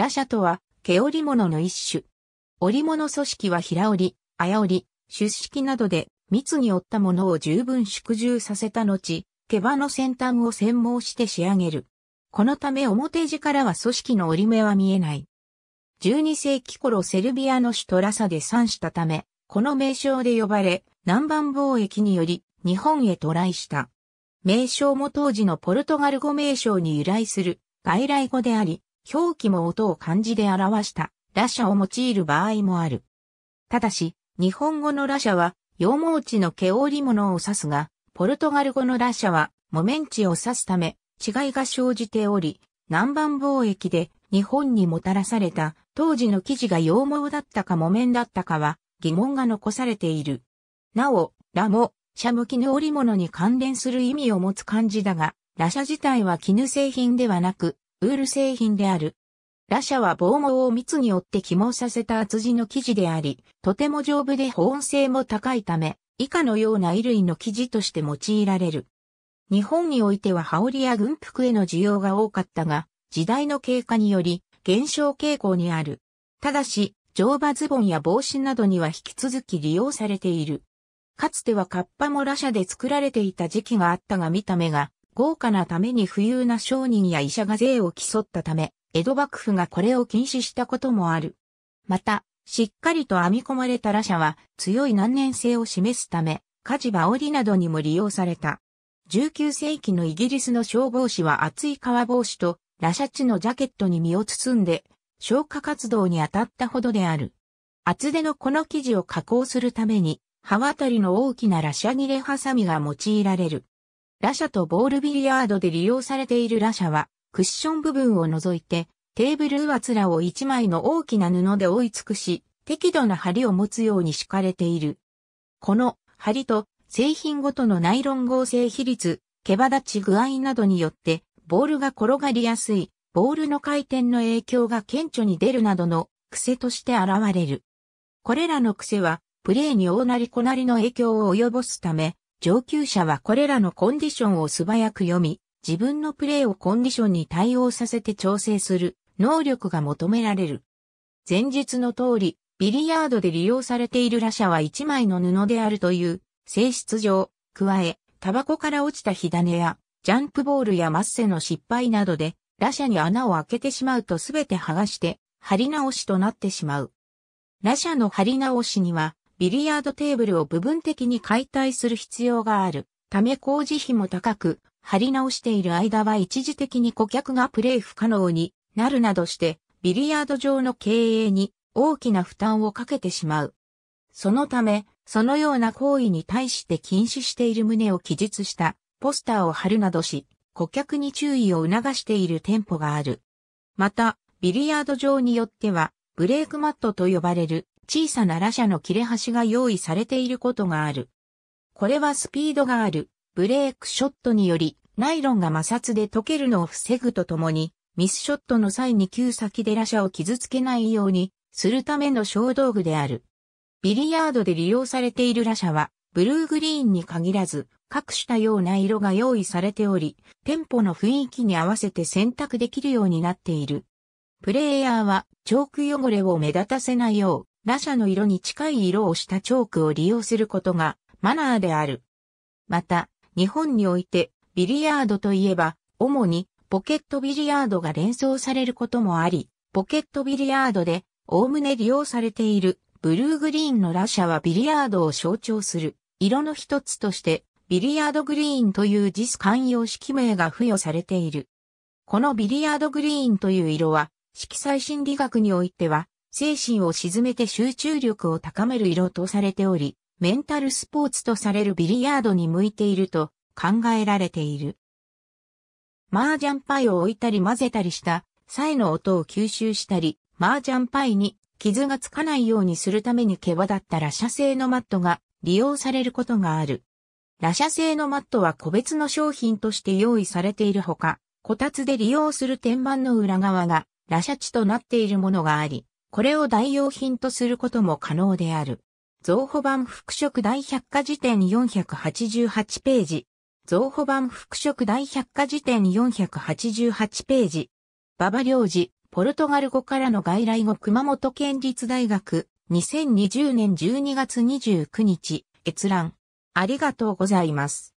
ラシャとは、毛織物の一種。織物組織は平織、綾織、出式などで密に織ったものを十分縮充させた後、毛羽の先端を専毛して仕上げる。このため表地からは組織の織目は見えない。12世紀頃セルビアの首都ラサで産したため、この名称で呼ばれ、南蛮貿易により日本へ渡来した。名称も当時のポルトガル語名称に由来する外来語であり、表記も音を漢字で表した羅舎を用いる場合もある。ただし、日本語の羅舎は、羊毛地の毛織物を指すが、ポルトガル語の羅舎は、木綿地を指すため、違いが生じており、南蛮貿易で日本にもたらされた当時の生地が羊毛だったか木綿だったかは疑問が残されている。なお、ラも、社向きの織物に関連する意味を持つ漢字だが、羅舎自体は絹製品ではなく、ウール製品である。ラシャは防毛を密に折って起毛させた厚地の生地であり、とても丈夫で保温性も高いため、以下のような衣類の生地として用いられる。日本においては羽織や軍服への需要が多かったが、時代の経過により減少傾向にある。ただし、乗馬ズボンや帽子などには引き続き利用されている。かつてはカッパもラシャで作られていた時期があったが見た目が豪華なために富裕な商人や医者が税を競ったため、江戸幕府がこれを禁止したこともある。また、しっかりと編み込まれた羅車は強い難年性を示すため、火事場織などにも利用された。19世紀のイギリスの消防士は厚い革帽子と羅車地のジャケットに身を包んで、消火活動に当たったほどである。厚手のこの生地を加工するために、刃渡りの大きな羅車切れハサミが用いられる。ラシャとボールビリヤードで利用されているラシャは、クッション部分を除いて、テーブル上面を一枚の大きな布で覆い尽くし、適度な針を持つように敷かれている。この針と製品ごとのナイロン合成比率、毛羽立ち具合などによって、ボールが転がりやすい、ボールの回転の影響が顕著に出るなどの癖として現れる。これらの癖は、プレーに大なり小なりの影響を及ぼすため、上級者はこれらのコンディションを素早く読み、自分のプレーをコンディションに対応させて調整する能力が求められる。前述の通り、ビリヤードで利用されているラシャは一枚の布であるという性質上、加え、タバコから落ちた火種や、ジャンプボールやマッセの失敗などで、ラシャに穴を開けてしまうとすべて剥がして、貼り直しとなってしまう。ラシャの貼り直しには、ビリヤードテーブルを部分的に解体する必要があるため工事費も高く、貼り直している間は一時的に顧客がプレイ不可能になるなどして、ビリヤード場の経営に大きな負担をかけてしまう。そのため、そのような行為に対して禁止している旨を記述したポスターを貼るなどし、顧客に注意を促している店舗がある。また、ビリヤード場によっては、ブレークマットと呼ばれる小さなラシャの切れ端が用意されていることがある。これはスピードがあるブレークショットによりナイロンが摩擦で溶けるのを防ぐとともにミスショットの際に急先でラシャを傷つけないようにするための小道具である。ビリヤードで利用されているラシャはブルーグリーンに限らず各種多様な色が用意されており、テンポの雰囲気に合わせて選択できるようになっている。プレイヤーはチョーク汚れを目立たせないよう、ラシャの色に近い色をしたチョークを利用することがマナーである。また、日本においてビリヤードといえば、主にポケットビリヤードが連想されることもあり、ポケットビリヤードで、おおむね利用されているブルーグリーンのラシャはビリヤードを象徴する色の一つとして、ビリヤードグリーンという実寛容式名が付与されている。このビリヤードグリーンという色は、色彩心理学においては、精神を沈めて集中力を高める色とされており、メンタルスポーツとされるビリヤードに向いていると考えられている。麻雀パイを置いたり混ぜたりした際の音を吸収したり、麻雀パイに傷がつかないようにするために毛羽だったラシャ製のマットが利用されることがある。ラシャ製のマットは個別の商品として用意されているほか、こたつで利用する天板の裏側がラシャ地となっているものがあり、これを代用品とすることも可能である。造歩版復職大百科事典488ページ。造歩版復職大百科事典488ページ。馬場良治、ポルトガル語からの外来語熊本県立大学、2020年12月29日、閲覧。ありがとうございます。